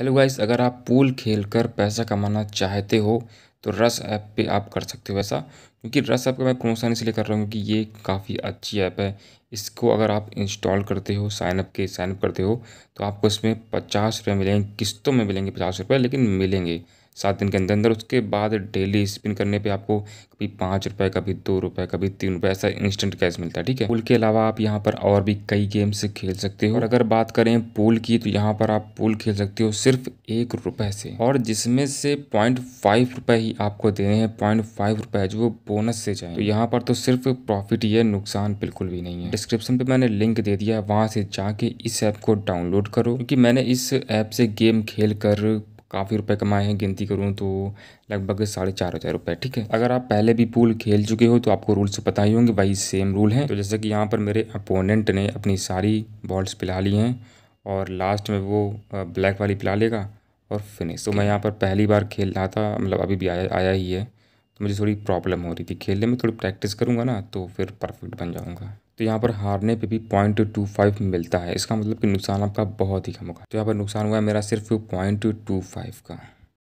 hello guys अगर आप pool खेल कर पैसा कमाना चाहते हो तो रस ऐप पे आप कर सकते हो ऐसा क्योंकि रस ऐप का मैं प्रमोशन इसलिए कर रहा हूँ कि ये काफ़ी अच्छी ऐप है इसको अगर आप इंस्टॉल करते हो साइनअप के साइनअप करते हो तो आपको इसमें पचास रुपये मिलेंगे किस्तों में मिलेंगे पचास रुपये लेकिन मिलेंगे सात दिन के अंदर अंदर उसके बाद डेली स्पिन करने पे आपको कभी पाँच रुपये कभी दो रुपये कभी तीन रुपये ऐसा इंस्टेंट कैश मिलता है ठीक है पुल के अलावा आप यहाँ पर और भी कई गेम्स खेल सकते हो और अगर बात करें पुल की तो यहाँ पर आप पुल खेल सकते हो सिर्फ एक रुपये से और जिसमें से पॉइंट फाइव रुपये ही आपको देने हैं पॉइंट फाइव रुपये जो बोनस से जाए तो यहाँ पर तो सिर्फ प्रॉफिट ही है नुकसान बिल्कुल भी नहीं है डिस्क्रिप्शन पे मैंने लिंक दे दिया है वहाँ से जाके इस ऐप को डाउनलोड करो क्योंकि मैंने इस ऐप से गेम खेल कर काफ़ी रुपए कमाए हैं गिनती करूँ तो लगभग साढ़े चार हज़ार रुपये ठीक है अगर आप पहले भी पूल खेल चुके हो तो आपको रूल्स पता ही होंगे वही सेम रूल हैं तो जैसे कि यहाँ पर मेरे अपोनेंट ने अपनी सारी बॉल्स पिला ली हैं और लास्ट में वो ब्लैक वाली पिला लेगा और फिनिश तो मैं यहाँ पर पहली बार खेल रहा था मतलब अभी भी आया आया ही है तो मुझे थोड़ी प्रॉब्लम हो रही थी खेलने में थोड़ी प्रैक्टिस करूँगा ना तो फिर परफेक्ट बन जाऊँगा तो यहाँ पर हारने पे भी पॉइंट टू फाइव मिलता है इसका मतलब कि नुकसान आपका बहुत ही कम होगा तो यहाँ पर नुकसान हुआ है मेरा सिर्फ पॉइंट टू फाइव का